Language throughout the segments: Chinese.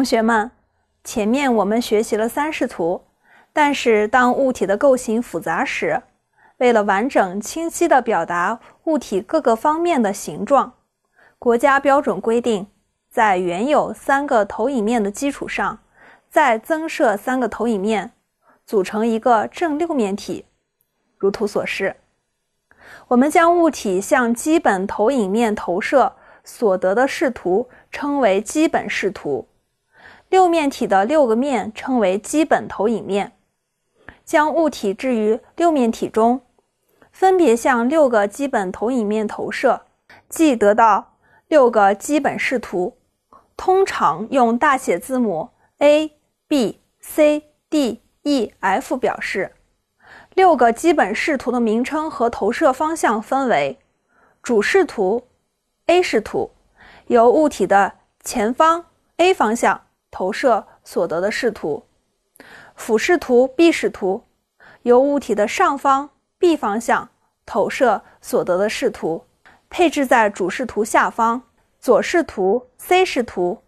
同学们，前面我们学习了三视图，但是当物体的构型复杂时，为了完整清晰地表达物体各个方面的形状，国家标准规定，在原有三个投影面的基础上，再增设三个投影面，组成一个正六面体。如图所示，我们将物体向基本投影面投射所得的视图称为基本视图。六面体的六个面称为基本投影面，将物体置于六面体中，分别向六个基本投影面投射，即得到六个基本视图，通常用大写字母 A、B、C、D、E、F 表示。六个基本视图的名称和投射方向分为主视图、A 视图，由物体的前方 A 方向。投射所得的视图，俯视图 B 视图，由物体的上方 B 方向投射所得的视图，配置在主视图下方；左视图 C 视图，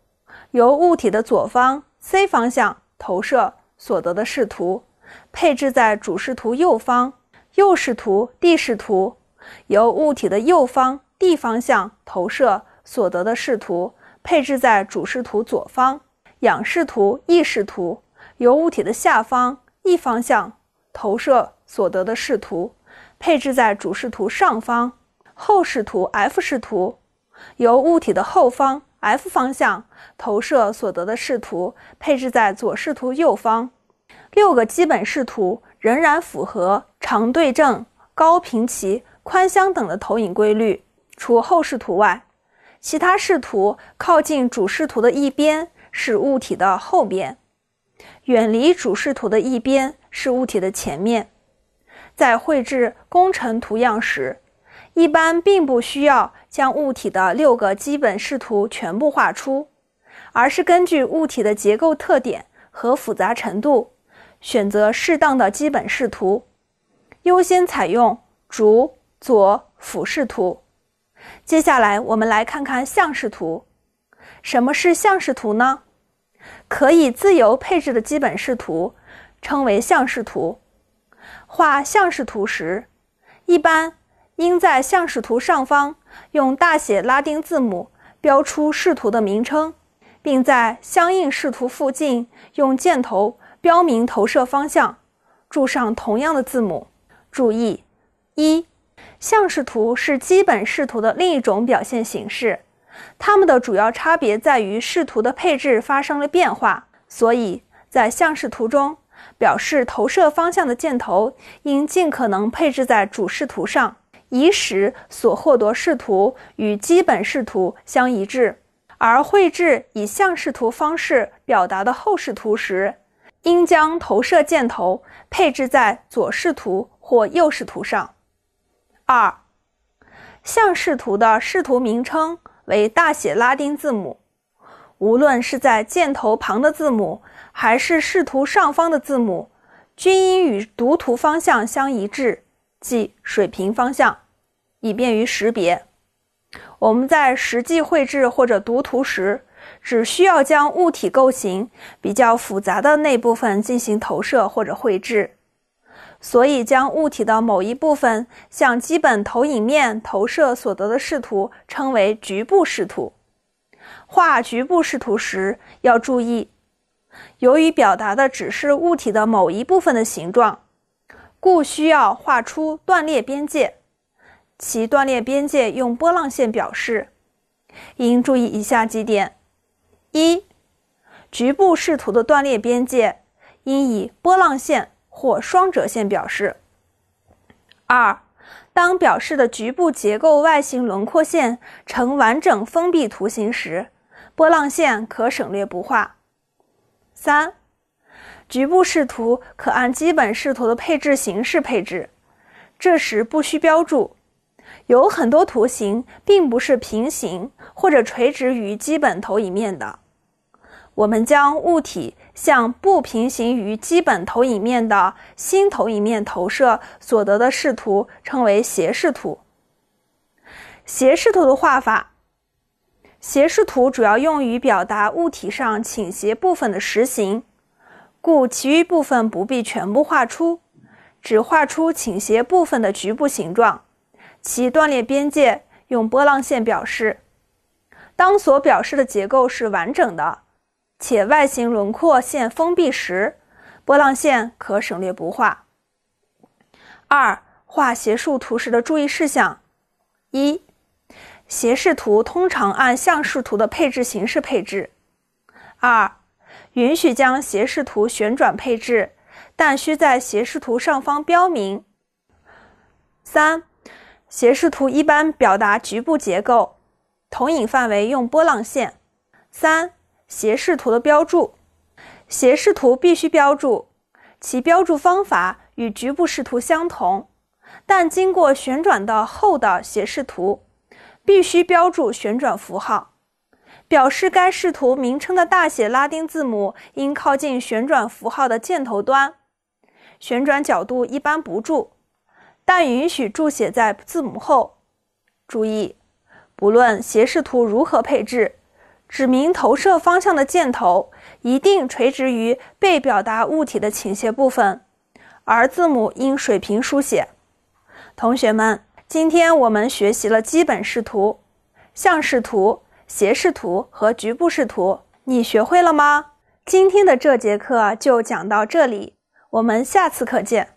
由物体的左方 C 方向投射所得的视图，配置在主视图右方；右视图 D 视图，由物体的右方 D 方向投射所得的视图，配置在主视图左方。仰视图、E 视图由物体的下方 E 方向投射所得的视图，配置在主视图上方；后视图 F 视图由物体的后方 F 方向投射所得的视图，配置在左视图右方。六个基本视图仍然符合长对正、高平齐、宽相等的投影规律。除后视图外，其他视图靠近主视图的一边。是物体的后边，远离主视图的一边是物体的前面。在绘制工程图样时，一般并不需要将物体的六个基本视图全部画出，而是根据物体的结构特点和复杂程度，选择适当的基本视图，优先采用主、左、俯视图。接下来，我们来看看向视图。什么是向视图呢？可以自由配置的基本视图称为像视图。画像视图时，一般应在像视图上方用大写拉丁字母标出视图的名称，并在相应视图附近用箭头标明投射方向，注上同样的字母。注意：一，像视图是基本视图的另一种表现形式。它们的主要差别在于视图的配置发生了变化，所以在像视图中，表示投射方向的箭头应尽可能配置在主视图上，以使所获得视图与基本视图相一致。而绘制以像视图方式表达的后视图时，应将投射箭头配置在左视图或右视图上。二，像视图的视图名称。为大写拉丁字母，无论是在箭头旁的字母，还是视图上方的字母，均应与读图方向相一致，即水平方向，以便于识别。我们在实际绘制或者读图时，只需要将物体构型比较复杂的那部分进行投射或者绘制。所以，将物体的某一部分向基本投影面投射所得的视图称为局部视图。画局部视图时要注意，由于表达的只是物体的某一部分的形状，故需要画出断裂边界，其断裂边界用波浪线表示。应注意以下几点：一、局部视图的断裂边界应以波浪线。或双折线表示。二、当表示的局部结构外形轮廓线呈完整封闭图形时，波浪线可省略不画。三、局部视图可按基本视图的配置形式配置，这时不需标注。有很多图形并不是平行或者垂直于基本投影面的。我们将物体向不平行于基本投影面的新投影面投射所得的视图称为斜视图。斜视图的画法，斜视图主要用于表达物体上倾斜部分的实形，故其余部分不必全部画出，只画出倾斜部分的局部形状，其断裂边界用波浪线表示。当所表示的结构是完整的。且外形轮廓线封闭时，波浪线可省略不画。二、画斜视图时的注意事项：一、斜视图通常按像视图的配置形式配置；二、允许将斜视图旋转配置，但需在斜视图上方标明；三、斜视图一般表达局部结构，投影范围用波浪线。三斜视图的标注，斜视图必须标注，其标注方法与局部视图相同，但经过旋转的后的斜视图必须标注旋转符号，表示该视图名称的大写拉丁字母应靠近旋转符号的箭头端，旋转角度一般不注，但允许注写在字母后。注意，不论斜视图如何配置。指明投射方向的箭头一定垂直于被表达物体的倾斜部分，而字母应水平书写。同学们，今天我们学习了基本视图、向视图、斜视图和局部视图，你学会了吗？今天的这节课就讲到这里，我们下次课见。